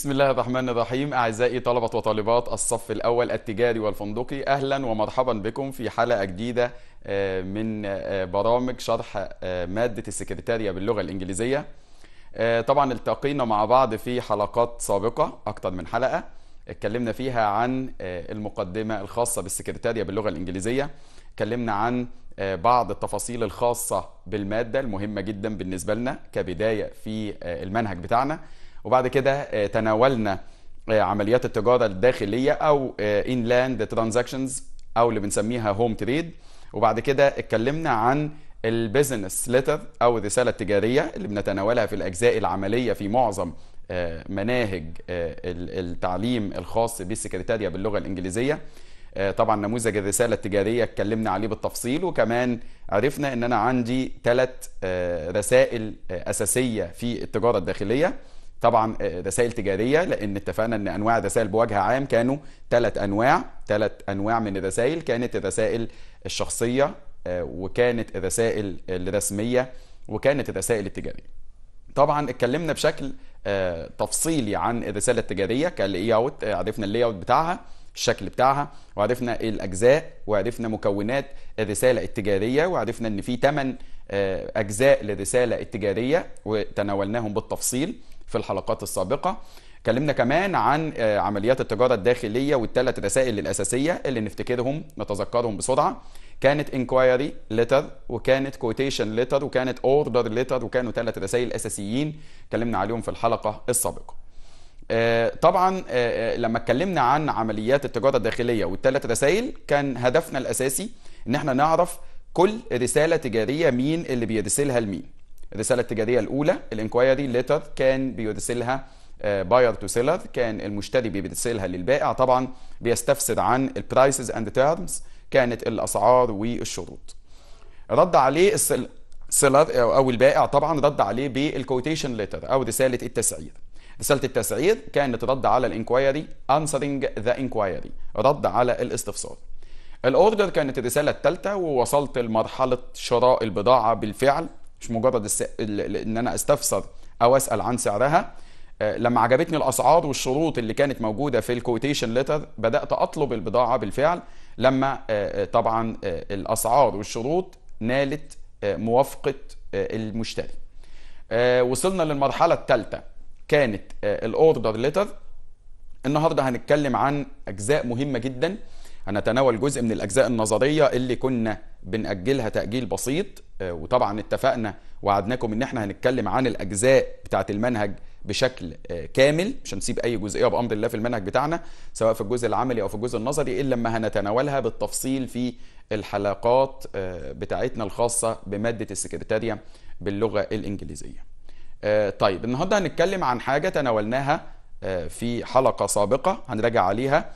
بسم الله الرحمن الرحيم أعزائي طلبة وطالبات الصف الأول التجاري والفندقي أهلا ومرحبا بكم في حلقة جديدة آه، من آه، برامج شرح آه، مادة السكرتارية باللغة الإنجليزية طبعا التقينا مع بعض في حلقات سابقة أكثر من حلقة اتكلمنا فيها عن المقدمة الخاصة بالسكرتارية باللغة الإنجليزية اتكلمنا عن بعض التفاصيل الخاصة بالمادة المهمة جدا بالنسبة لنا كبداية في المنهج بتاعنا وبعد كده آه، تناولنا آه، عمليات التجاره الداخليه او انلاند آه، ترانزاكشنز او اللي بنسميها هوم تريد وبعد كده اتكلمنا عن البيزنس ليتر او الرساله التجاريه اللي بنتناولها في الاجزاء العمليه في معظم مناهج التعليم الخاص بالسكرتاريا باللغه الانجليزيه طبعا نموذج الرساله التجاريه اتكلمنا عليه بالتفصيل وكمان عرفنا ان انا عندي ثلاث رسائل اساسيه في التجاره الداخليه طبعا آه، رسائل تجاريه لان اتفقنا ان انواع الرسائل بوجه عام كانوا ثلاث انواع ثلاث انواع من الرسائل كانت الرسائل الشخصيه آه، وكانت الرسائل الرسميه وكانت الرسائل التجاريه طبعا اتكلمنا بشكل آه، تفصيلي عن الرساله التجاريه كاللي اوت عرفنا اللي اوت بتاعها الشكل بتاعها وعرفنا الاجزاء وعرفنا مكونات الرساله التجاريه وعرفنا ان في 8 اجزاء للرساله التجاريه وتناولناهم بالتفصيل في الحلقات السابقة اتكلمنا كمان عن آه، عمليات التجارة الداخلية والثلاث رسائل الأساسية اللي نفتكرهم نتذكرهم بسرعة كانت inquiry ليتر وكانت كوتيشن ليتر وكانت اوردر ليتر وكانوا ثلاث رسائل اساسيين اتكلمنا عليهم في الحلقه السابقه آه، طبعا آه، لما اتكلمنا عن عمليات التجاره الداخليه والثلاث رسائل كان هدفنا الاساسي ان احنا نعرف كل رساله تجاريه مين اللي بيرسلها لمين الرساله التجاريه الاولى الانكويري ليتر كان بيرسلها باير تو سيلر كان المشتري بيرسلها للبائع طبعا بيستفسر عن البرايسز اند تيرمز كانت الاسعار والشروط رد عليه السيلر آه، او البائع طبعا رد عليه بالكوتيشن ليتر او رساله التسعير رساله التسعير كانت رد على الانكوايري انسرنج ذا انكوايري رد على الاستفسار الاوردر كانت الرساله الثالثه ووصلت لمرحله شراء البضاعه بالفعل مش مجرد الس... ان انا استفسر او اسال عن سعرها آه، لما عجبتني الاسعار والشروط اللي كانت موجوده في الكوتيشن ليتر بدات اطلب البضاعه بالفعل لما آه، آه، طبعا الاسعار والشروط نالت موافقه المشتري وصلنا للمرحله الثالثه كانت الاوردر ليتر النهارده هنتكلم عن اجزاء مهمه جدا هنتناول جزء من الأجزاء النظرية اللي كنا بنأجلها تأجيل بسيط آه، وطبعا اتفقنا وعدناكم ان احنا هنتكلم عن الأجزاء بتاعة المنهج بشكل آه، كامل مش هنسيب اي جزئيه بامر الله في المنهج بتاعنا سواء في الجزء العملي او في الجزء النظري الا لما هنتناولها بالتفصيل في الحلقات آه، بتاعتنا الخاصه بماده السكرتاريه باللغه الانجليزيه طيب النهارده هنتكلم عن حاجه تناولناها في حلقه سابقه هنراجع عليها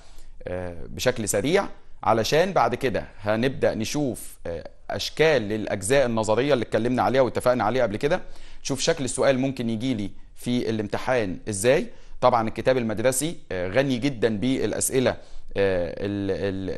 آه، بشكل سريع علشان بعد كده هنبدا نشوف آه، اشكال للاجزاء النظريه اللي اتكلمنا عليها واتفقنا عليها قبل كده نشوف شكل السؤال ممكن يجي لي في الامتحان ازاي طبعا الكتاب المدرسي آه، غني جدا بالاسئله آه،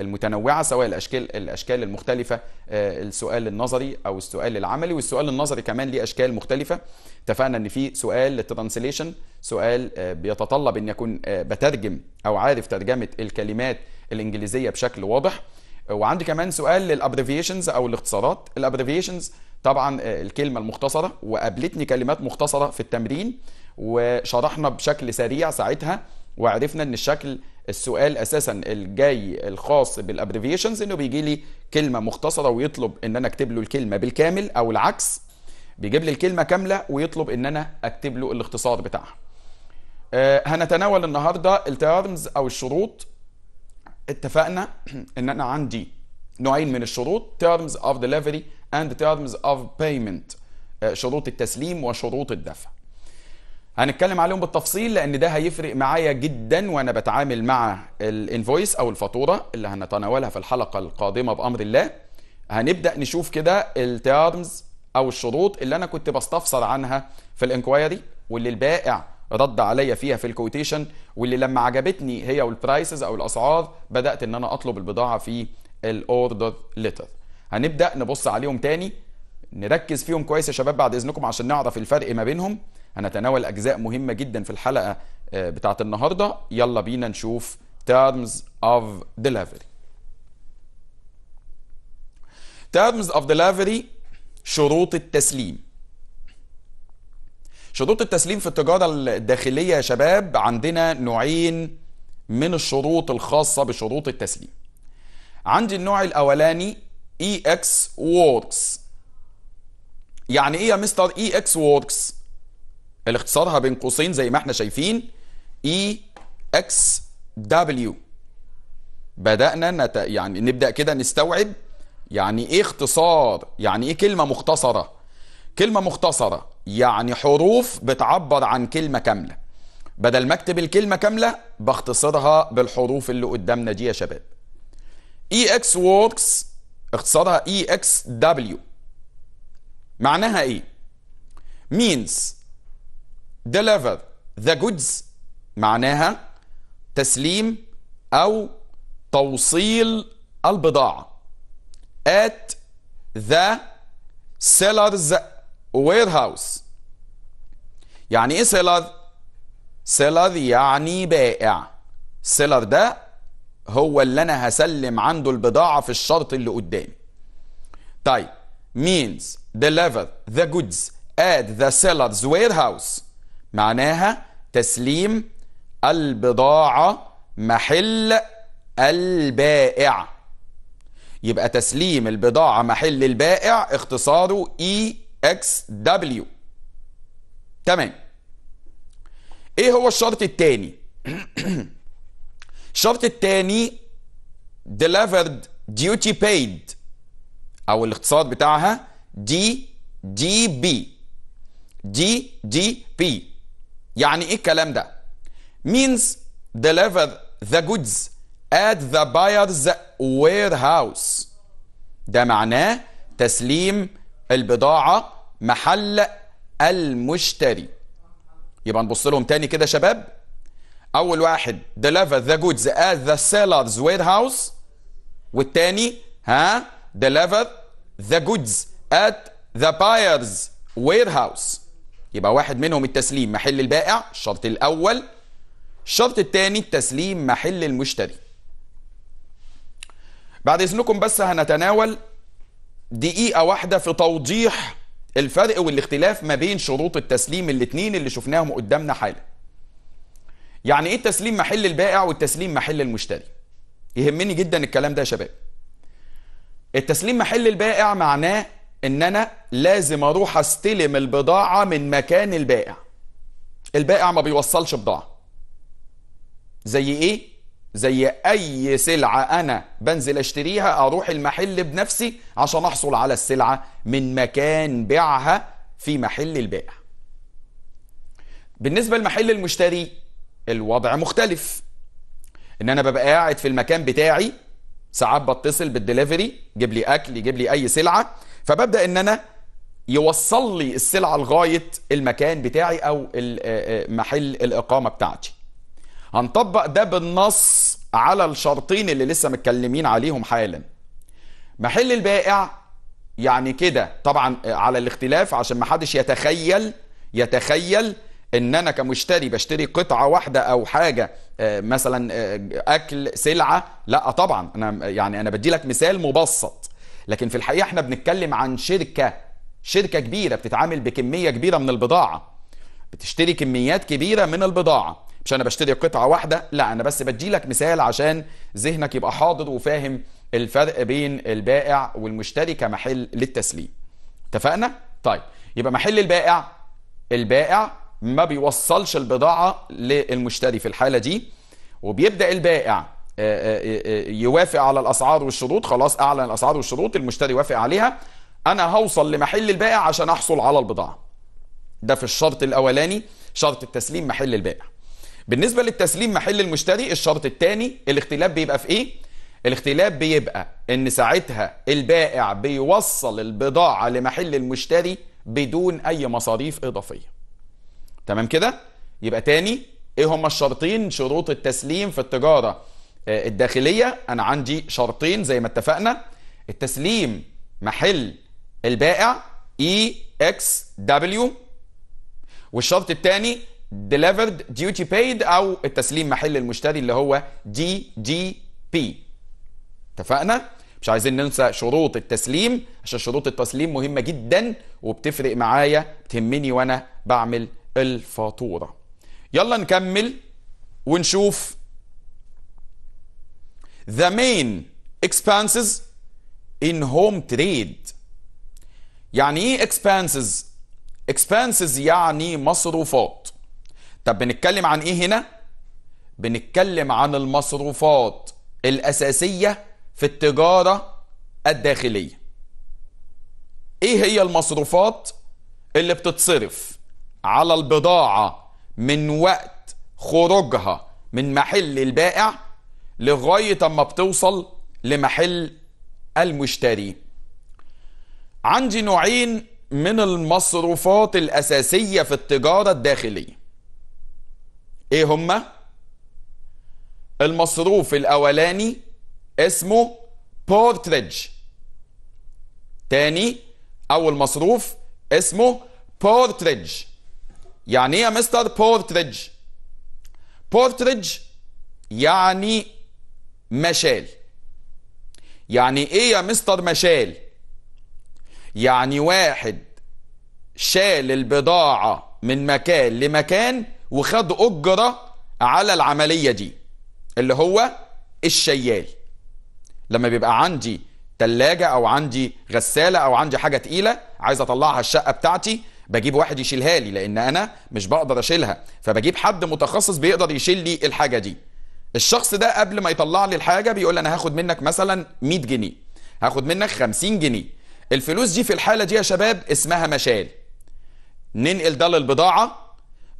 المتنوعه سواء الاشكال الاشكال المختلفه آه، السؤال النظري او السؤال العملي والسؤال النظري كمان ليه اشكال مختلفه اتفقنا ان في سؤال الترانسليشن سؤال آه، بيتطلب ان يكون بترجم او عارف ترجمه الكلمات الانجليزيه بشكل واضح وعندي كمان سؤال للابريفيشنز او الاختصارات الابريفيشنز طبعا الكلمه المختصره وقابلتني كلمات مختصره في التمرين وشرحنا بشكل سريع ساعتها وعرفنا ان الشكل السؤال اساسا الجاي الخاص بالابريفيشنز انه بيجي لي كلمه مختصره ويطلب ان انا اكتب له الكلمه بالكامل او العكس بيجيب لي الكلمه كامله ويطلب ان انا اكتب له الاختصار بتاعها أه هنتناول النهارده التيرمز او الشروط اتفقنا ان انا عندي نوعين من الشروط تيرمز اوف ديليفري اند تيرمز اوف بيمنت شروط التسليم وشروط الدفع هنتكلم عليهم بالتفصيل لان ده هيفرق معايا جدا وانا بتعامل مع الانفويس او الفاتوره اللي هنتناولها في الحلقه القادمه بامر الله هنبدا نشوف كده التيرمز او الشروط اللي انا كنت بستفسر عنها في الانكوايري واللي البائع رد عليا فيها في الكوتيشن واللي لما عجبتني هي والبرايسز او الاسعار بدات ان انا اطلب البضاعه في الاوردر ليتر هنبدا نبص عليهم تاني نركز فيهم كويس يا شباب بعد اذنكم عشان نعرف الفرق ما بينهم هنتناول أجزاء مهمة جدا في الحلقة آه، بتاعت النهاردة يلا بينا نشوف terms of delivery terms of delivery شروط التسليم شروط التسليم في التجارة الداخلية يا شباب عندنا نوعين من الشروط الخاصة بشروط التسليم عندي النوع الأولاني EX Works يعني إيه يا مستر EX Works الاختصارها بين قوسين زي ما احنا شايفين اي اكس دبليو بدأنا نت... يعني نبدأ كده نستوعب يعني ايه اختصار يعني ايه كلمة مختصرة كلمة مختصرة يعني حروف بتعبر عن كلمة كاملة بدل ما اكتب الكلمة كاملة بختصرها بالحروف اللي قدامنا دي يا شباب اي اكس ووركس اختصارها اي اكس دبليو معناها ايه means deliver the goods معناها تسليم أو توصيل البضاعة at the seller's warehouse يعني ايه seller seller يعني بائع seller ده هو اللي انا هسلم عنده البضاعة في الشرط اللي قدامي طيب means deliver the goods at the seller's warehouse معناها تسليم البضاعة محل البائع يبقى تسليم البضاعة محل البائع اختصاره اي اكس دبليو تمام ايه هو الشرط الثاني الشرط الثاني delivered duty paid او الاختصار بتاعها دي دي بي دي دي بي يعني ايه الكلام ده means deliver the goods at the buyer's warehouse ده معناه تسليم البضاعة محل المشتري يبقى نبص لهم تاني كده شباب اول واحد deliver the goods at the seller's warehouse والتاني ها deliver the goods at the buyer's warehouse يبقى واحد منهم التسليم محل البائع الشرط الأول الشرط الثاني التسليم محل المشتري بعد إذنكم بس هنتناول دقيقة واحدة في توضيح الفرق والاختلاف ما بين شروط التسليم الاثنين اللي شفناهم قدامنا حالا يعني ايه تسليم محل البائع والتسليم محل المشتري يهمني جدا الكلام ده يا شباب التسليم محل البائع معناه ان انا لازم اروح استلم البضاعة من مكان البائع البائع ما بيوصلش بضاعة زي ايه زي اي سلعة انا بنزل اشتريها اروح المحل بنفسي عشان احصل على السلعة من مكان بيعها في محل البائع بالنسبة لمحل المشتري الوضع مختلف ان انا ببقى قاعد في المكان بتاعي ساعات بتصل بالدليفري جيب لي اكل جيب لي اي سلعه فببدا ان انا يوصل لي السلعه لغايه المكان بتاعي او آه، آه، محل الاقامه بتاعتي هنطبق ده بالنص على الشرطين اللي لسه متكلمين عليهم حالا محل البائع يعني كده طبعا آه، على الاختلاف عشان ما حدش يتخيل يتخيل ان انا كمشتري بشتري قطعه واحده او حاجه مثلا اكل سلعه لا طبعا انا يعني انا بدي لك مثال مبسط لكن في الحقيقه احنا بنتكلم عن شركه شركه كبيره بتتعامل بكميه كبيره من البضاعه بتشتري كميات كبيره من البضاعه مش انا بشتري قطعه واحده لا انا بس بديلك مثال عشان ذهنك يبقى حاضر وفاهم الفرق بين البائع والمشتري كمحل للتسليم اتفقنا طيب يبقى محل البائع البائع ما بيوصلش البضاعه للمشتري في الحاله دي وبيبدا البائع آه، آه، آه، يوافق على الاسعار والشروط خلاص اعلن الاسعار والشروط المشتري وافق عليها انا هوصل لمحل البائع عشان احصل على البضاعه ده في الشرط الاولاني شرط التسليم محل البائع بالنسبه للتسليم محل المشتري الشرط الثاني الاختلاف بيبقى في ايه الاختلاف بيبقى ان ساعتها البائع بيوصل البضاعه لمحل المشتري بدون اي مصاريف اضافيه تمام كده يبقى تاني ايه هما الشرطين شروط التسليم في التجاره آه، الداخلية أنا عندي شرطين زي ما اتفقنا التسليم محل البائع اي اكس دبليو والشرط الثاني delivered duty paid أو التسليم محل المشتري اللي هو دي دي بي اتفقنا؟ مش عايزين ننسى شروط التسليم عشان شروط التسليم مهمة جدا وبتفرق معايا بتهمني وأنا بعمل الفاتورة يلا نكمل ونشوف the main expenses in home trade يعني ايه expenses expenses يعني مصروفات طب بنتكلم عن ايه هنا بنتكلم عن المصروفات الأساسية في التجارة الداخلية ايه هي المصروفات اللي بتتصرف على البضاعة من وقت خروجها من محل البائع لغاية اما بتوصل لمحل المشتري عندي نوعين من المصروفات الأساسية في التجارة الداخلية ايه هما المصروف الأولاني اسمه بورتريج تاني أول مصروف اسمه بورتريج يعني ايه يا مستر بورتريج بورتريج يعني مشال يعني ايه يا مستر مشال يعني واحد شال البضاعة من مكان لمكان وخد أجرة على العملية دي اللي هو الشيال لما بيبقى عندي تلاجة أو عندي غسالة أو عندي حاجة تقيلة عايز أطلعها الشقة بتاعتي بجيب واحد يشيلها لي لأن أنا مش بقدر أشيلها فبجيب حد متخصص بيقدر يشيل لي الحاجة دي الشخص ده قبل ما يطلع لي الحاجه بيقول انا هاخد منك مثلا 100 جنيه هاخد منك 50 جنيه الفلوس دي في الحاله دي يا شباب اسمها مشال ننقل ده للبضاعه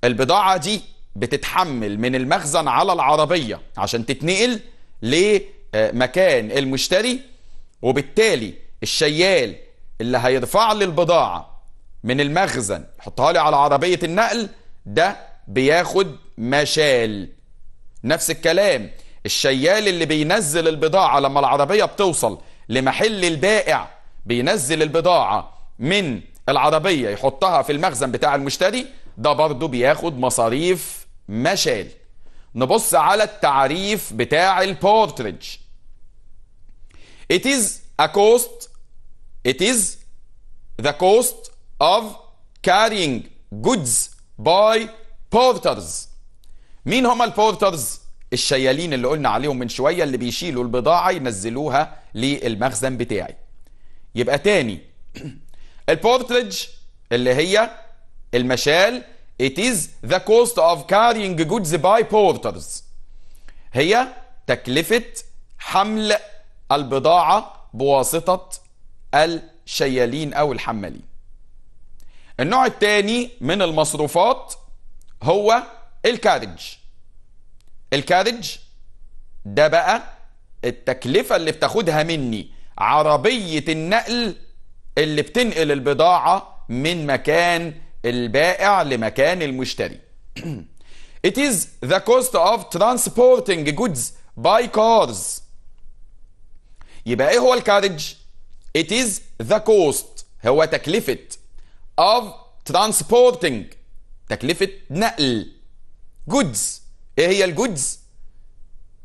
البضاعه دي بتتحمل من المخزن على العربيه عشان تتنقل لمكان المشتري وبالتالي الشيال اللي هيرفع لي البضاعه من المخزن يحطها لي على عربيه النقل ده بياخد مشال نفس الكلام الشيال اللي بينزل البضاعة لما العربية بتوصل لمحل البائع بينزل البضاعة من العربية يحطها في المخزن بتاع المشتري ده برضه بياخد مصاريف مشال نبص على التعريف بتاع البورتريج It is a cost It is the cost of carrying goods by porters مين هما البورترز الشيالين اللي قلنا عليهم من شويه اللي بيشيلوا البضاعه ينزلوها للمخزن بتاعي يبقى تاني البورترج اللي هي المشال it is the cost of carrying goods by porters هي تكلفة حمل البضاعة بواسطة الشيالين أو الحمالين النوع الثاني من المصروفات هو الكارج الكارج ده بقى التكلفة اللي بتاخدها مني عربية النقل اللي بتنقل البضاعة من مكان البائع لمكان المشتري It is the cost of transporting goods by cars يبقى ايه هو الكارج It is the cost هو تكلفة of transporting تكلفة نقل goods ايه هي الجودز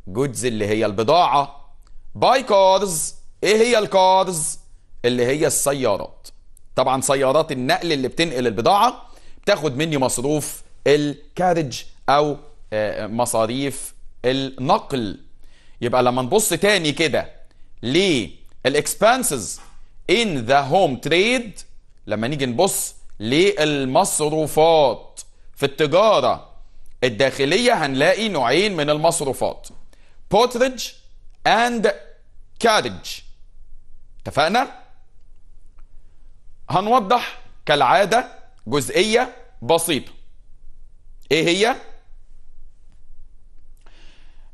جودز اللي هي البضاعه باي كارز ايه هي الكارز اللي هي السيارات طبعا سيارات النقل اللي بتنقل البضاعه بتاخد مني مصروف الكارج او آه، مصاريف النقل يبقى لما نبص تاني كده للاكسبانسز ان ذا هوم تريد لما نيجي نبص للمصروفات في التجاره الداخلية هنلاقي نوعين من المصروفات بوترج اند كارج اتفقنا هنوضح كالعادة جزئية بسيطة ايه هي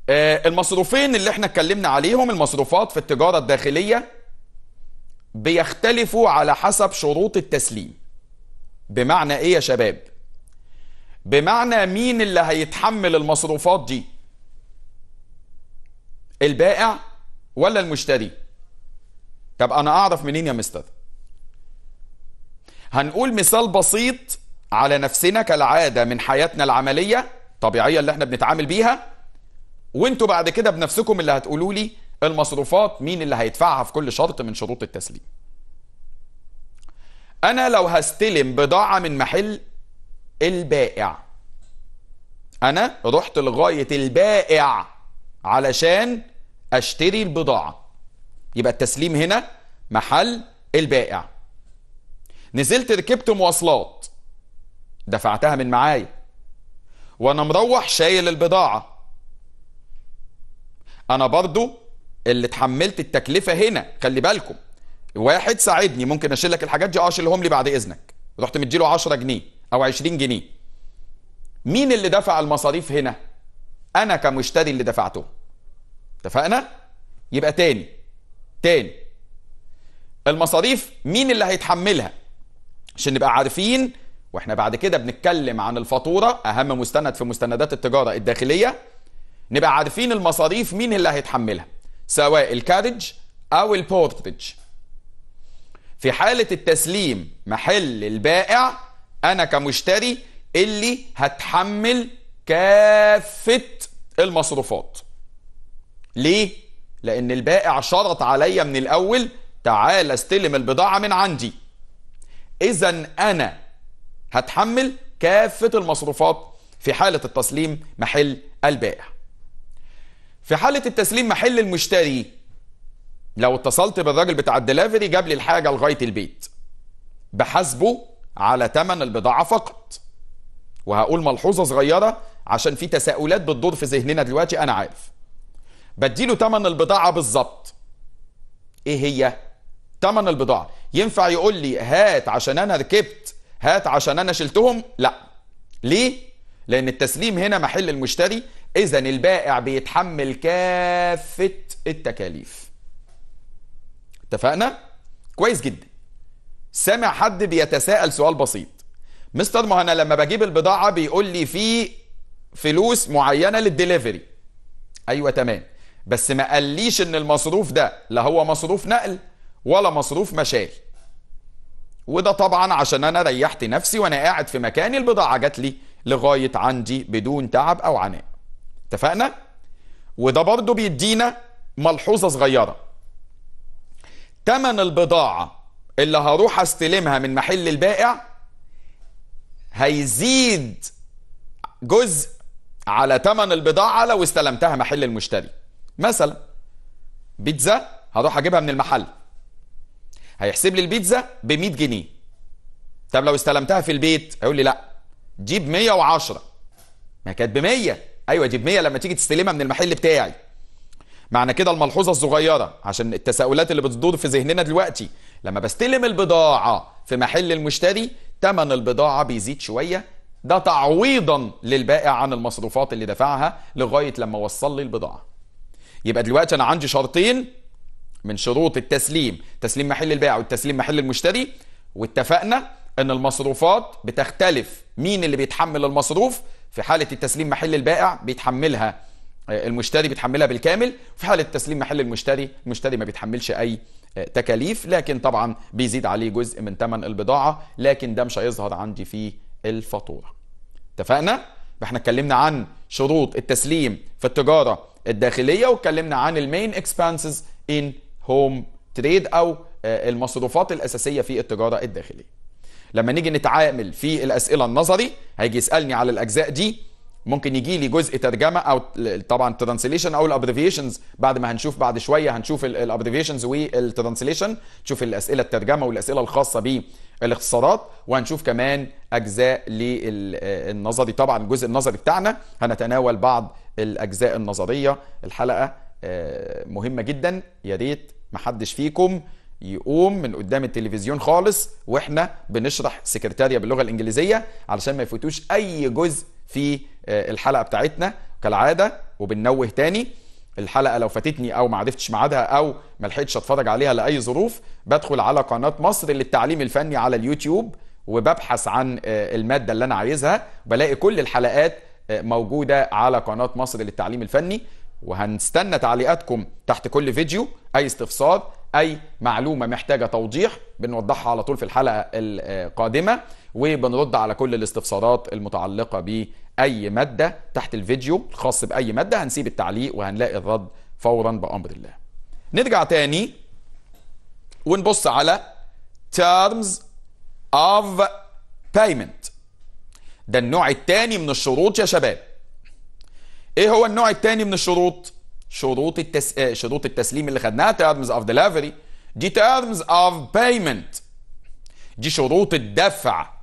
آه المصروفين اللي احنا اتكلمنا عليهم المصروفات في التجارة الداخلية بيختلفوا على حسب شروط التسليم بمعنى ايه يا شباب بمعنى مين اللي هيتحمل المصروفات دي البائع ولا المشتري طب انا اعرف منين يا مستر هنقول مثال بسيط على نفسنا كالعادة من حياتنا العملية طبيعية اللي احنا بنتعامل بيها وانتوا بعد كده بنفسكم اللي هتقولوا لي المصروفات مين اللي هيدفعها في كل شرط من شروط التسليم انا لو هستلم بضاعة من محل البائع انا رحت لغايه البائع علشان اشتري البضاعه يبقى التسليم هنا محل البائع نزلت ركبت مواصلات دفعتها من معايا وانا مروح شايل البضاعه انا برضو اللي اتحملت التكلفه هنا خلي بالكم واحد ساعدني ممكن اشيل لك الحاجات دي اه لي بعد اذنك رحت مديله 10 جنيه او 20 جنيه مين اللي دفع المصاريف هنا انا كمشتري اللي دفعته اتفقنا يبقى تاني تاني المصاريف مين اللي هيتحملها عشان نبقى عارفين واحنا بعد كده بنتكلم عن الفاتوره اهم مستند في مستندات التجاره الداخليه نبقى عارفين المصاريف مين اللي هيتحملها سواء الكارج او البورتج في حاله التسليم محل البائع انا كمشتري اللي هتحمل كافه المصروفات ليه لان البائع شرط عليا من الاول تعال استلم البضاعه من عندي اذا انا هتحمل كافه المصروفات في حاله التسليم محل البائع في حاله التسليم محل المشتري لو اتصلت بالراجل بتاع الدليفري جاب لي الحاجه لغايه البيت بحاسبه على ثمن البضاعة فقط وهقول ملحوظة صغيرة عشان في تساؤلات بتدور في ذهننا دلوقتي أنا عارف بديله ثمن البضاعة بالظبط إيه هي؟ ثمن البضاعة ينفع يقول لي هات عشان أنا ركبت هات عشان أنا شلتهم؟ لا ليه؟ لأن التسليم هنا محل المشتري إذا البائع بيتحمل كافة التكاليف اتفقنا؟ كويس جدا سمع حد بيتساءل سؤال بسيط مستر ما انا لما بجيب البضاعه بيقول لي في فلوس معينه للدليفري ايوه تمام بس ما قاليش ان المصروف ده لا هو مصروف نقل ولا مصروف مشال وده طبعا عشان انا ريحت نفسي وانا قاعد في مكاني البضاعه جات لي لغايه عندي بدون تعب او عناء اتفقنا وده برضو بيدينا ملحوظه صغيره تمن البضاعه اللي هروح استلمها من محل البائع هيزيد جزء على ثمن البضاعة لو استلمتها محل المشتري مثلا بيتزا هروح اجيبها من المحل هيحسب لي البيتزا ب 100 جنيه طب لو استلمتها في البيت هيقول لي لا جيب 110 ما كانت ب 100 ايوه جيب 100 لما تيجي تستلمها من المحل بتاعي معنى كده الملحوظه الصغيره عشان التساؤلات اللي بتدور في ذهننا دلوقتي لما بستلم البضاعة في محل المشتري تمن البضاعة بيزيد شوية ده تعويضا للبائع عن المصروفات اللي دفعها لغاية لما وصل لي البضاعة يبقى دلوقتي أنا عندي شرطين من شروط التسليم تسليم محل البائع والتسليم محل المشتري واتفقنا ان المصروفات بتختلف مين اللي بيتحمل المصروف في حالة التسليم محل البائع بيتحملها آه، المشتري بيتحملها بالكامل وفي حالة تسليم محل المشتري المشتري ما بيتحملش أي تكاليف لكن طبعا بيزيد عليه جزء من ثمن البضاعة لكن ده مش هيظهر عندي في الفاتورة اتفقنا؟ احنا اتكلمنا عن شروط التسليم في التجارة الداخلية واتكلمنا عن المين اكسبانسز ان هوم تريد او آه، المصروفات الأساسية في التجارة الداخلية لما نيجي نتعامل في الأسئلة النظري هيجي يسألني على الأجزاء دي ممكن يجي لي جزء ترجمه او طبعا ترانسليشن او الابريفيشنز بعد ما هنشوف بعد شويه هنشوف الابريفيشنز والترانسليشن نشوف الاسئله الترجمه والاسئله الخاصه بالاختصارات وهنشوف كمان اجزاء للنظري طبعا الجزء النظري بتاعنا هنتناول بعض الاجزاء النظريه الحلقه آه، مهمه جدا يا ريت محدش فيكم يقوم من قدام التلفزيون خالص واحنا بنشرح سكرتاريا باللغه الانجليزيه علشان ما يفوتوش اي جزء في آه، الحلقه بتاعتنا كالعاده وبننوه تاني الحلقه لو فاتتني او ما عرفتش ميعادها او ما لحقتش اتفرج عليها لاي ظروف بدخل على قناه مصر للتعليم الفني على اليوتيوب وببحث عن آه، الماده اللي انا عايزها بلاقي كل الحلقات آه، موجوده على قناه مصر للتعليم الفني وهنستنى تعليقاتكم تحت كل فيديو اي استفسار اي معلومه محتاجه توضيح بنوضحها على طول في الحلقه القادمه وبنرد على كل الاستفسارات المتعلقة بأي مادة تحت الفيديو الخاص بأي مادة هنسيب التعليق وهنلاقي الرد فورا بأمر الله نرجع تاني ونبص على terms of payment ده النوع التاني من الشروط يا شباب ايه هو النوع التاني من الشروط شروط التس... آه، شروط التسليم اللي خدناها terms of delivery دي terms of payment دي شروط الدفع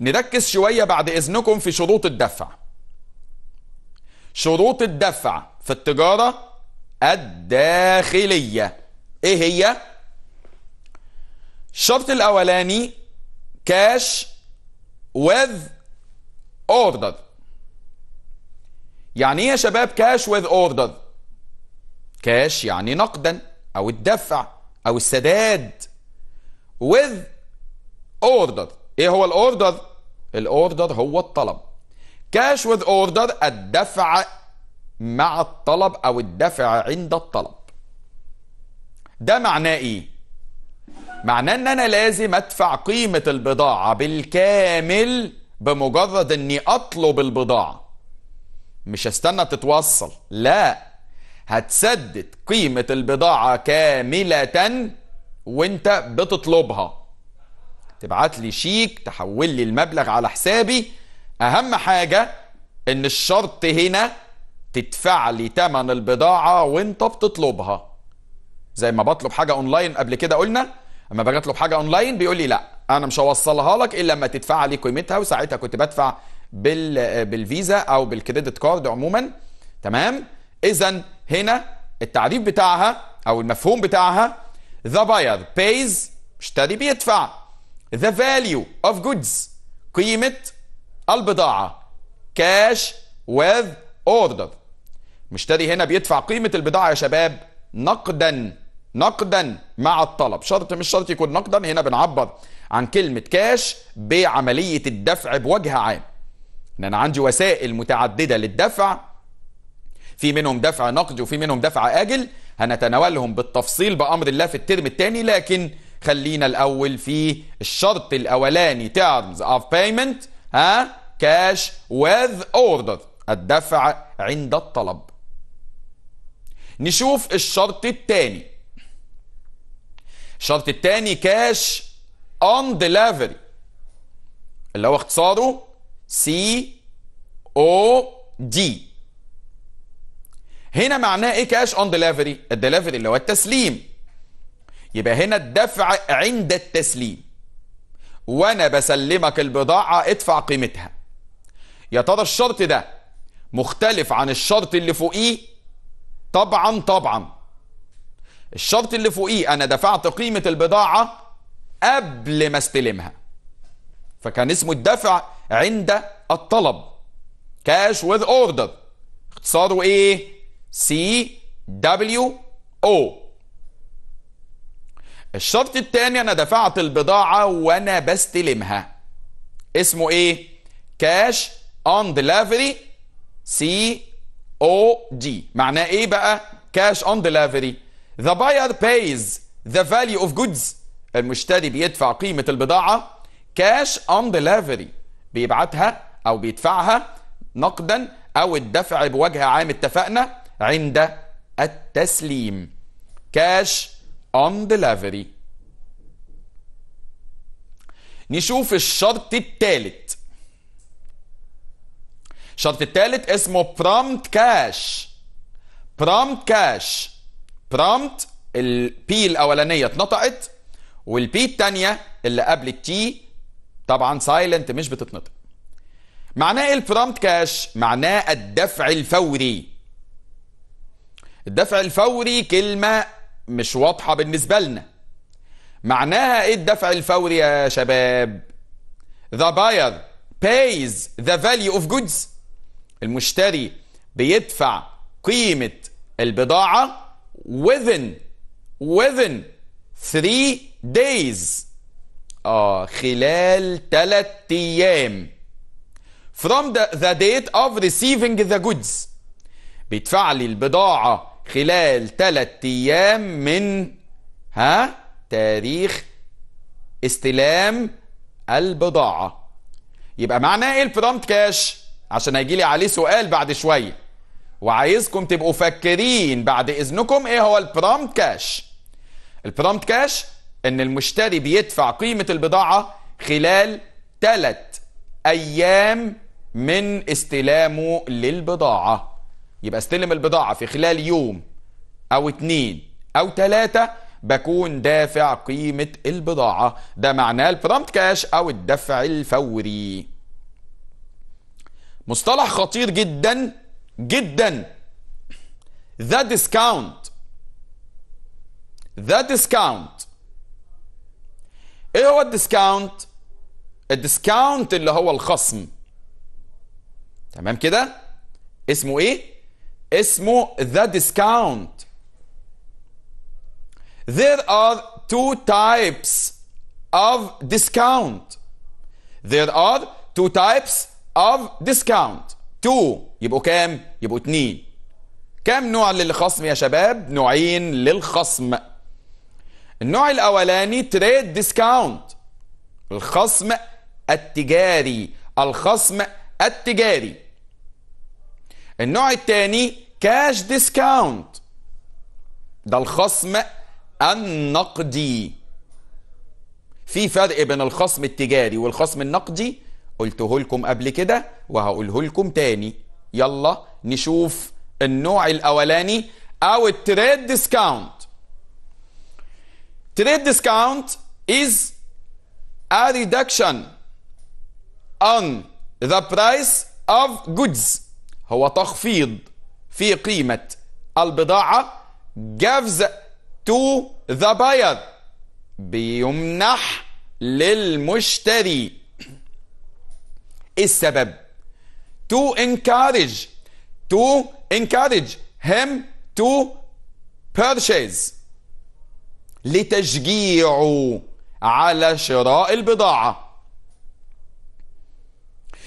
نركز شوية بعد إذنكم في شروط الدفع شروط الدفع في التجارة الداخلية إيه هي؟ الشرط الأولاني كاش with order يعني ايه يا شباب كاش with order كاش يعني نقدا او الدفع او السداد with order ايه هو الاوردر الاوردر هو الطلب كاش وذ اوردر الدفع مع الطلب او الدفع عند الطلب ده معناه ايه معناه ان انا لازم ادفع قيمة البضاعة بالكامل بمجرد اني اطلب البضاعة مش هستنى تتوصل لا هتسدد قيمة البضاعة كاملة وانت بتطلبها تبعت لي شيك تحول لي المبلغ على حسابي اهم حاجة ان الشرط هنا تدفع لي تمن البضاعة وانت بتطلبها زي ما بطلب حاجة اونلاين قبل كده قلنا اما باجي اطلب حاجة اونلاين بيقول لي لا انا مش هوصلها لك الا لما تدفع لي قيمتها وساعتها كنت بدفع بال بالفيزا او بالكريدت كارد عموما تمام اذا هنا التعريف بتاعها او المفهوم بتاعها the buyer pays مشتري بيدفع the value of goods قيمة البضاعة cash with order مشتري هنا بيدفع قيمة البضاعة يا شباب نقدا نقدا مع الطلب شرط مش شرط يكون نقدا هنا بنعبر عن كلمة كاش بعملية الدفع بوجه عام ان انا عندي وسائل متعددة للدفع في منهم دفع نقد وفي منهم دفع آجل هنتناولهم بالتفصيل بأمر الله في الترم الثاني لكن خلينا الأول في الشرط الأولاني terms of payment ها cash with order الدفع عند الطلب نشوف الشرط الثاني الشرط الثاني كاش on delivery اللي هو اختصاره سي او دي هنا معناه ايه كاش اون ديليفري الديليفري اللي هو التسليم يبقى هنا الدفع عند التسليم وانا بسلمك البضاعة ادفع قيمتها يا ترى الشرط ده مختلف عن الشرط اللي فوقيه طبعا طبعا الشرط اللي فوقيه انا دفعت قيمة البضاعة قبل ما استلمها فكان اسمه الدفع عند الطلب كاش وذ اوردر اختصاره ايه سي دبليو او الشرط الثاني انا دفعت البضاعة وانا بستلمها اسمه ايه كاش اون ديليفري سي او جي معناه ايه بقى كاش اون ديليفري ذا باير بايز ذا فاليو اوف جودز المشتري بيدفع قيمة البضاعة كاش اون ديليفري بيبعتها او بيدفعها نقدا او الدفع بوجه عام اتفقنا عند التسليم كاش on delivery نشوف الشرط الثالث الشرط الثالث اسمه prompt cash prompt cash prompt البي الاولانيه اتنطقت والبي الثانيه اللي قبل التي طبعا سايلنت مش بتتنطق معناه ايه البرامت كاش معناه الدفع الفوري الدفع الفوري كلمة مش واضحة بالنسبة لنا معناها ايه الدفع الفوري يا شباب the buyer pays the value of goods المشتري بيدفع قيمة البضاعة within within 3 days آه خلال 3 أيام from the, the date of receiving the goods بيدفع لي البضاعة خلال ثلاث أيام من ها تاريخ استلام البضاعة يبقى معناه ايه البرامت كاش عشان هيجي لي عليه سؤال بعد شوية وعايزكم تبقوا فاكرين بعد إذنكم ايه هو البرامت كاش البرامت كاش ان المشتري بيدفع قيمة البضاعة خلال ثلاث أيام من استلامه للبضاعة يبقى استلم البضاعة في خلال يوم أو اتنين أو تلاتة بكون دافع قيمة البضاعة ده معناه البرامت كاش أو الدفع الفوري مصطلح خطير جدا جدا ذا ديسكاونت ذا ديسكاونت ايه هو الديسكاونت الديسكاونت اللي هو الخصم تمام كده اسمه ايه اسمه ذا ديسكاونت There are two types of discount. There are two types of discount. Two يبقوا كام؟ يبقوا اتنين. كام نوع للخصم يا شباب؟ نوعين للخصم. النوع الأولاني تريد ديسكاونت. الخصم التجاري، الخصم التجاري. النوع الثاني كاش ديسكاونت ده الخصم النقدي في فرق بين الخصم التجاري والخصم النقدي قلته لكم قبل كده وهقوله لكم تاني يلا نشوف النوع الاولاني او التريد ديسكاونت تريد ديسكاونت is a reduction on the price of goods هو تخفيض في قيمة البضاعة gives to the buyer بيمنح للمشتري إيه السبب to encourage to encourage him to purchase لتشجيعه على شراء البضاعه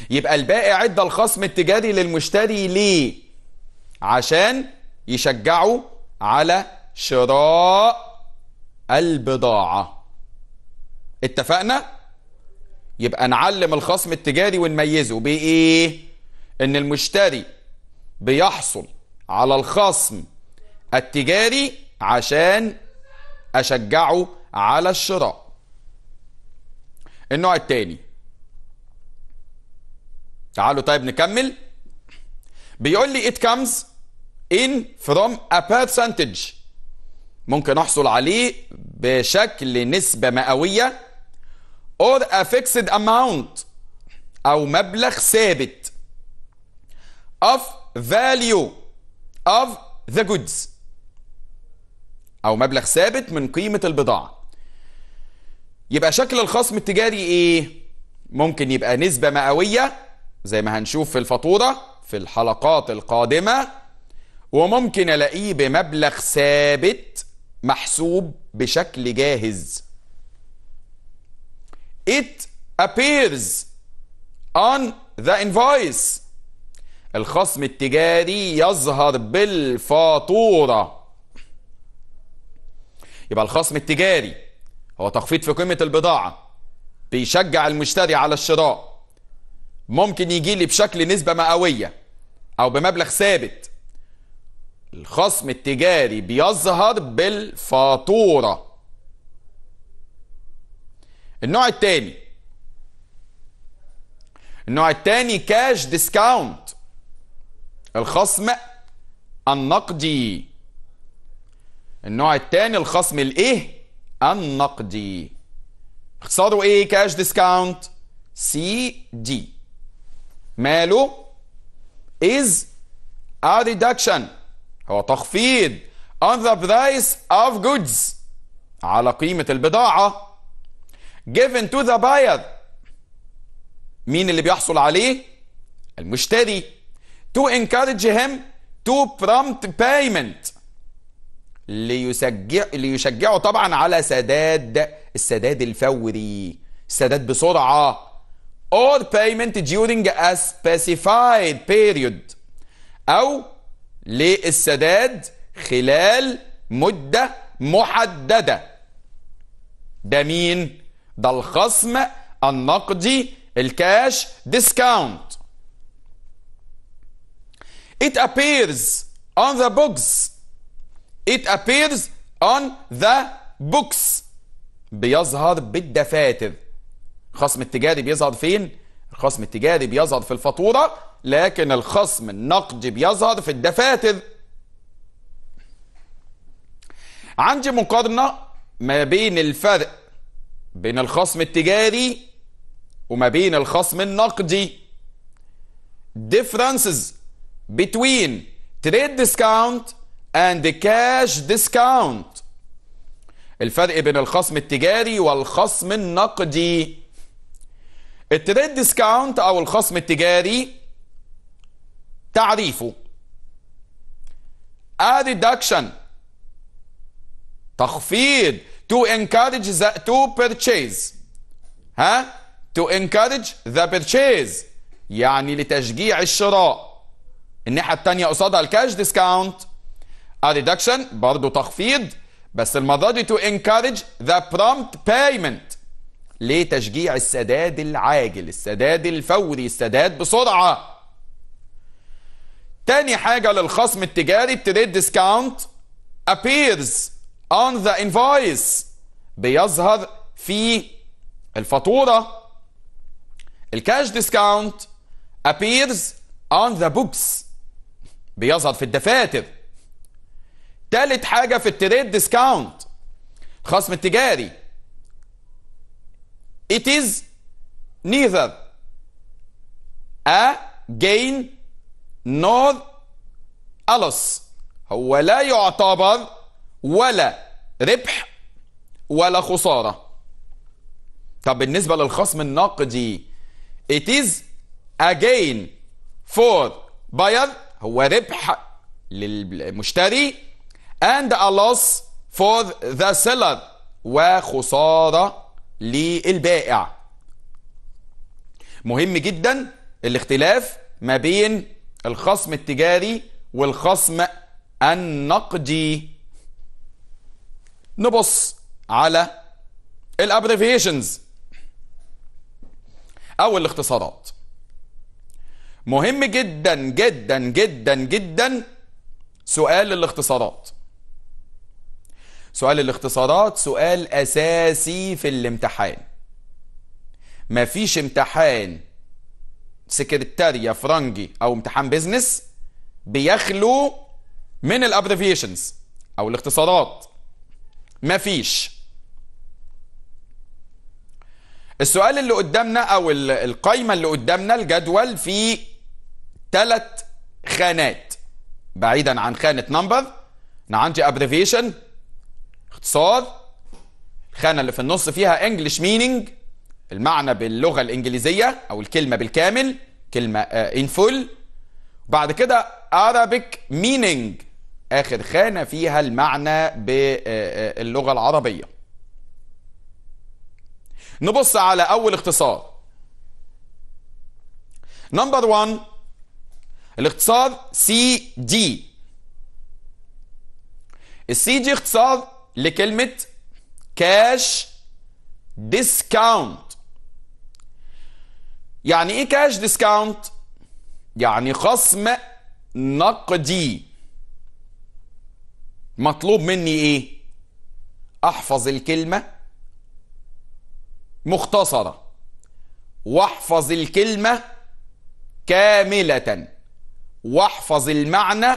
يبقى الباقي عدة الخصم التجاري للمشتري ليه عشان يشجعه على شراء البضاعة اتفقنا يبقى نعلم الخصم التجاري ونميزه بايه ان المشتري بيحصل على الخصم التجاري عشان اشجعه على الشراء النوع التاني تعالوا طيب نكمل بيقول لي it comes in from a percentage ممكن احصل عليه بشكل نسبة مئوية or a fixed amount او مبلغ ثابت of value of the goods او مبلغ ثابت من قيمة البضاعة يبقى شكل الخصم التجاري ايه ممكن يبقى نسبة مئوية زي ما هنشوف في الفاتورة في الحلقات القادمة وممكن ألاقيه بمبلغ ثابت محسوب بشكل جاهز It appears on the invoice الخصم التجاري يظهر بالفاتورة يبقى الخصم التجاري هو تخفيض في قيمة البضاعة بيشجع المشتري على الشراء ممكن يجي لي بشكل نسبة مئوية أو بمبلغ ثابت الخصم التجاري بيظهر بالفاتورة النوع الثاني النوع الثاني كاش ديسكاونت الخصم النقدي النوع الثاني الخصم الايه النقدي اختصاره ايه كاش ديسكاونت سي دي ماله is a reduction هو تخفيض on the price of goods على قيمة البضاعة given to the buyer مين اللي بيحصل عليه المشتري to encourage him to prompt payment ليشجع ليشجعه طبعا على سداد السداد الفوري السداد بسرعة or payment during a specified period أو للسداد خلال مدة محددة ده مين؟ ده الخصم النقدي الكاش discount It appears on the books It appears on the books بيظهر بالدفاتر الخصم التجاري بيظهر فين الخصم التجاري بيظهر في الفاتوره لكن الخصم النقدي بيظهر في الدفاتر عندي مقارنه ما بين الفرق بين الخصم التجاري وما بين الخصم النقدي differences between trade discount and cash discount الفرق بين الخصم التجاري والخصم النقدي التريد ديسكاونت او الخصم التجاري تعريفه a reduction تخفيض to encourage the to purchase ها to encourage the purchase يعني لتشجيع الشراء الناحية التانية قصادها الكاش ديسكاونت a reduction برضه تخفيض بس المرة دي to encourage the prompt payment لتشجيع السداد العاجل السداد الفوري السداد بسرعة تاني حاجة للخصم التجاري بتريد ديسكاونت appears on the invoice بيظهر في الفاتورة الكاش ديسكاونت appears on the books بيظهر في الدفاتر تالت حاجة في التريد ديسكاونت الخصم التجاري It is neither a gain nor a loss هو لا يعتبر ولا ربح ولا خسارة طب بالنسبة للخصم النقدي It is a gain for buyer هو ربح للمشتري and a loss for the seller وخسارة للبائع مهم جدا الاختلاف ما بين الخصم التجاري والخصم النقدي نبص على الابريفيشنز او الاختصارات مهم جدا جدا جدا جدا سؤال الاختصارات سؤال الاختصارات سؤال أساسي في الامتحان مفيش امتحان سكرتاريا فرنجي أو امتحان بيزنس بيخلو من الابريفيشنز أو الاختصارات مفيش السؤال اللي قدامنا أو القايمة اللي قدامنا الجدول في ثلاث خانات بعيدا عن خانة نمبر انا عندي ابريفيشن اختصار الخانه اللي في النص فيها انجلش مينينج المعنى باللغه الانجليزيه او الكلمه بالكامل كلمه ان آه، فول بعد كده Arabic مينينج اخر خانه فيها المعنى باللغه آه، آه، العربيه نبص على اول اختصار نمبر 1 الاختصار سي دي السي دي اختصار لكلمة كاش ديسكاونت يعني ايه كاش ديسكاونت يعني خصم نقدي مطلوب مني ايه احفظ الكلمة مختصرة واحفظ الكلمة كاملة واحفظ المعنى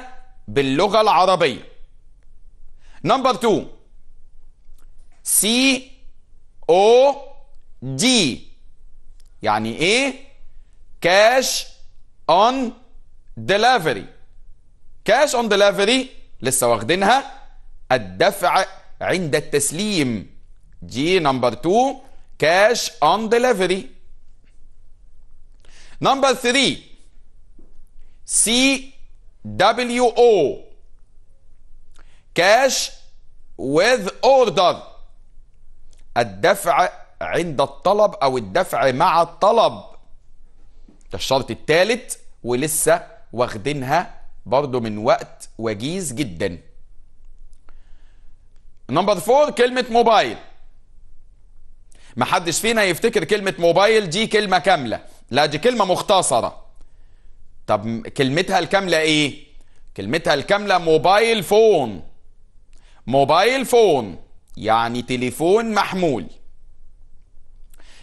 باللغة العربية نمبر 2 سي او دي يعني ايه كاش اون ديليفري كاش اون ديليفري لسه واخدينها الدفع عند التسليم دي نمبر 2 كاش اون ديليفري نمبر 3 سي دبليو او كاش with order الدفع عند الطلب أو الدفع مع الطلب ده الشرط الثالث ولسه واخدينها برضو من وقت وجيز جدا نمبر فور كلمة موبايل محدش فينا يفتكر كلمة موبايل دي كلمة كاملة لا دي كلمة مختصرة طب كلمتها الكاملة ايه كلمتها الكاملة موبايل فون موبايل فون يعني تليفون محمول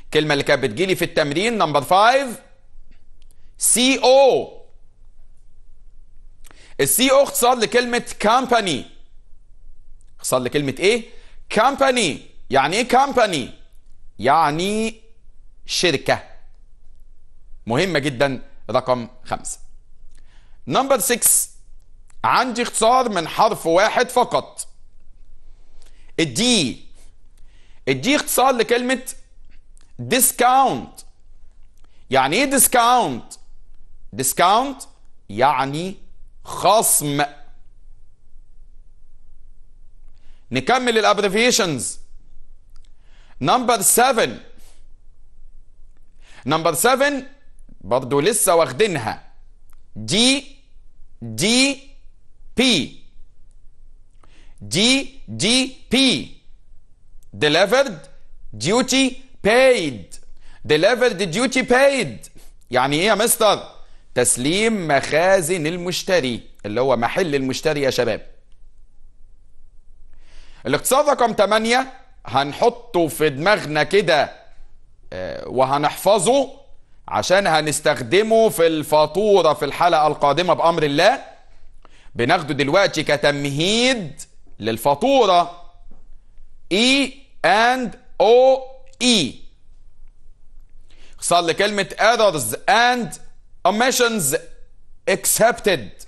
الكلمة اللي كانت بتجيلي في التمرين نمبر 5 سي او السي او اختصار لكلمة كامباني اختصار لكلمة ايه؟ كامباني يعني ايه كامباني؟ يعني شركة مهمة جدا رقم خمسة نمبر 6 عندي اختصار من حرف واحد فقط الدي الدي اختصار لكلمة ديسكاونت يعني ايه ديسكاونت ديسكاونت يعني خصم نكمل الابريفيشنز نمبر 7 نمبر 7 برضه لسه واخدينها دي دي بي دي دي بي delivered duty paid delivered duty paid يعني ايه يا مستر تسليم مخازن المشتري اللي هو محل المشتري يا شباب الاقتصاد رقم 8 هنحطه في دماغنا كده آه، وهنحفظه عشان هنستخدمه في الفاتورة في الحلقة القادمة بأمر الله بناخده دلوقتي كتمهيد للفاتورة اي اند او اي صار لكلمة errors and omissions accepted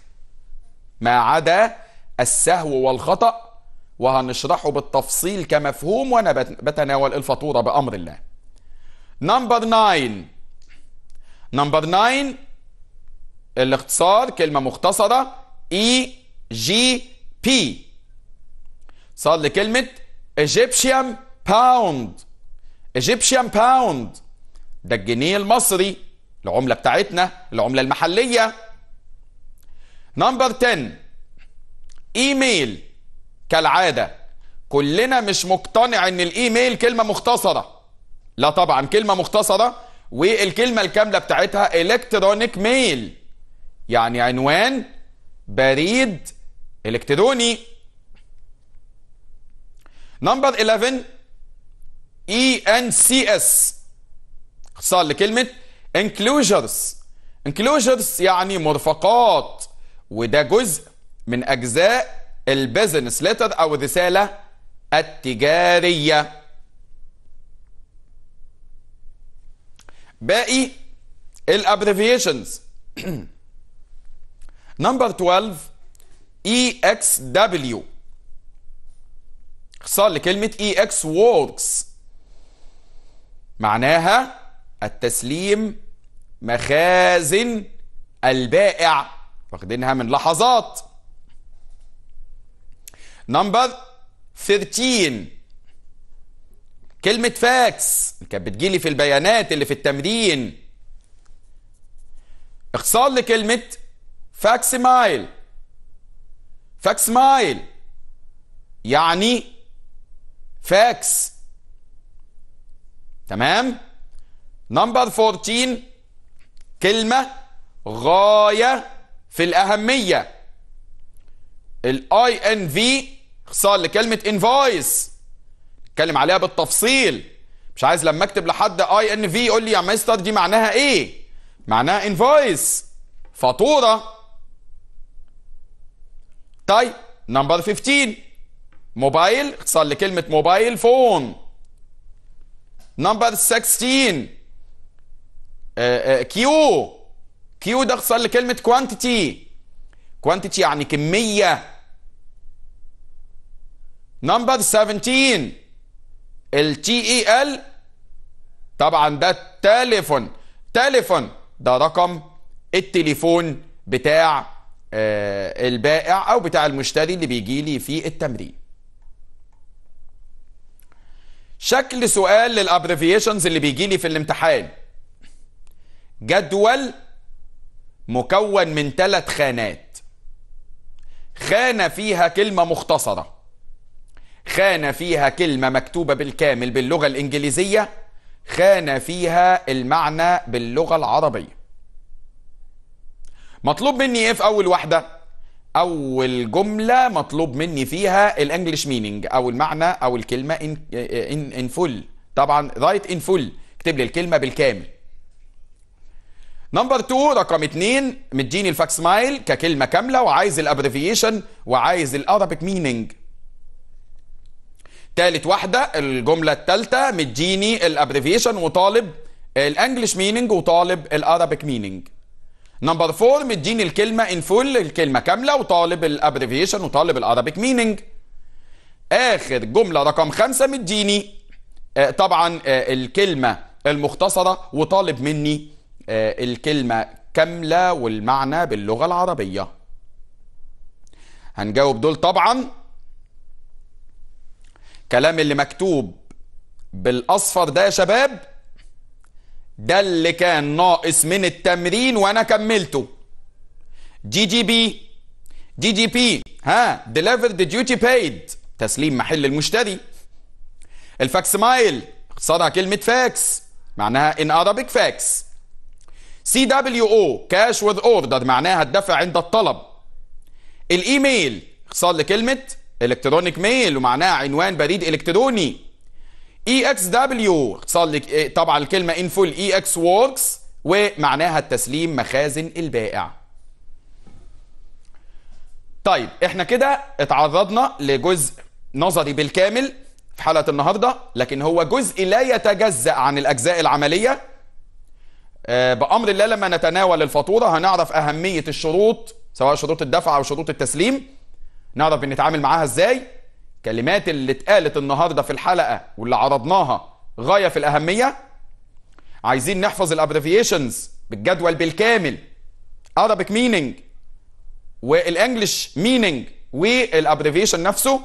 ما عدا السهو والخطأ وهنشرحه بالتفصيل كمفهوم وأنا بتناول الفاتورة بأمر الله نمبر 9 نمبر 9 الاختصار كلمة مختصرة اي جي بي صار لي كلمة ايجيبشيان باوند ايجيبشيان باوند ده الجنيه المصري العملة بتاعتنا العملة المحلية نمبر 10 ايميل كالعادة كلنا مش مقتنع ان الايميل كلمة مختصرة لا طبعا كلمة مختصرة والكلمة الكاملة بتاعتها الكترونيك ميل يعني عنوان بريد الكتروني نمبر 11 اي ان سي اس اختصار لكلمه انكلوجرز انكلوجرز يعني مرفقات وده جزء من اجزاء البيزنس ليتر او الرساله التجاريه باقي الابريفيشنز نمبر 12 اي اكس دبليو اختصار لكلمة اي اكس ووركس معناها التسليم مخازن البائع واخدينها من لحظات نمبر 13 كلمة فاكس كانت بتجيلي في البيانات اللي في التمرين اختصار لكلمة فاكس مايل فاكس مايل يعني فاكس تمام نمبر 14 كلمة غاية في الأهمية الاي ان في خصال لكلمة انفويس نتكلم عليها بالتفصيل مش عايز لما اكتب لحد اي ان في يقول لي يا مستر دي معناها ايه معناها انفويس فاتورة طيب نمبر 15 موبايل اختصار لكلمة موبايل فون نمبر 16 كيو كيو ده اختصار لكلمة كوانتيتي كوانتيتي يعني كمية نمبر 17 التي اي ال e طبعا ده تليفون تليفون ده رقم التليفون بتاع آه، البائع او بتاع المشتري اللي بيجي لي في التمرين شكل سؤال للابريفيشنز اللي بيجي لي في الامتحان جدول مكون من ثلاث خانات خانة فيها كلمة مختصرة خانة فيها كلمة مكتوبة بالكامل باللغة الإنجليزية خانة فيها المعنى باللغة العربية مطلوب مني إيه في أول واحدة؟ اول جمله مطلوب مني فيها الانجلش مينينج او المعنى او الكلمه ان ان, إن فول طبعا رايت ان فول اكتب لي الكلمه بالكامل نمبر 2 رقم 2 مديني الفاكس مايل ككلمه كامله وعايز الابريفيشن وعايز الارابيك مينينج تالت واحده الجمله الثالثه مديني الابريفيشن وطالب الانجلش مينينج وطالب الارابيك مينينج نمبر فور مديني الكلمة ان فول الكلمة كاملة وطالب الابريفيشن وطالب الارابيك مينينج اخر جملة رقم خمسة مديني آه طبعا آه الكلمة المختصرة وطالب مني آه الكلمة كاملة والمعنى باللغة العربية هنجاوب دول طبعا كلام اللي مكتوب بالاصفر ده يا شباب ده اللي كان ناقص من التمرين وانا كملته جي جي بي جي جي بي ها ديليفرد ديوتي بايد تسليم محل المشتري الفاكس مايل اختصارها كلمة فاكس معناها ان ارابيك فاكس سي دبليو او كاش وذ اوردر معناها الدفع عند الطلب الايميل اختصار لكلمة الكترونيك ميل ومعناها عنوان بريد الكتروني اي e اكس دبليو اختصار لك إيه، طبعا الكلمه ان فول اي اكس ووركس ومعناها التسليم مخازن البائع طيب احنا كده اتعرضنا لجزء نظري بالكامل في حلقه النهارده لكن هو جزء لا يتجزا عن الاجزاء العمليه آه، بامر الله لما نتناول الفاتوره هنعرف اهميه الشروط سواء شروط الدفع او شروط التسليم نعرف بنتعامل معاها ازاي الكلمات اللي اتقالت النهارده في الحلقه واللي عرضناها غايه في الاهميه عايزين نحفظ الابريفيشنز بالجدول بالكامل Arabic meaning والانجلش meaning والابريفيشن نفسه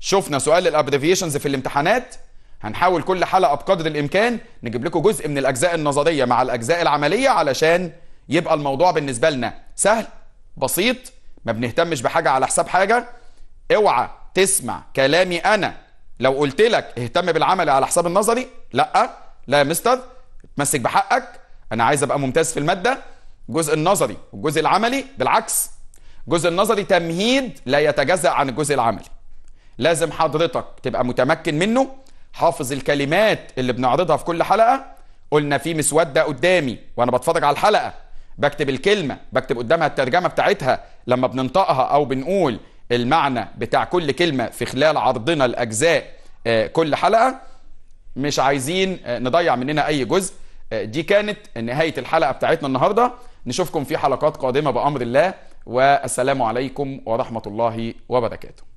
شفنا سؤال الابريفيشنز في الامتحانات هنحاول كل حلقه بقدر الامكان نجيب لكم جزء من الاجزاء النظريه مع الاجزاء العمليه علشان يبقى الموضوع بالنسبه لنا سهل بسيط ما بنهتمش بحاجه على حساب حاجه اوعى تسمع كلامي أنا لو قلت لك اهتم بالعمل على حساب النظري لا لا يا مستر تمسك بحقك أنا عايز أبقى ممتاز في المادة الجزء النظري والجزء العملي بالعكس الجزء النظري تمهيد لا يتجزأ عن الجزء العملي لازم حضرتك تبقى متمكن منه حافظ الكلمات اللي بنعرضها في كل حلقة قلنا في مسودة قدامي وأنا بتفرج على الحلقة بكتب الكلمة بكتب قدامها الترجمة بتاعتها لما بننطقها أو بنقول المعنى بتاع كل كلمة في خلال عرضنا الأجزاء آه، كل حلقة مش عايزين آه، نضيع مننا أي جزء آه، دي كانت نهاية الحلقة بتاعتنا النهاردة نشوفكم في حلقات قادمة بأمر الله والسلام عليكم ورحمة الله وبركاته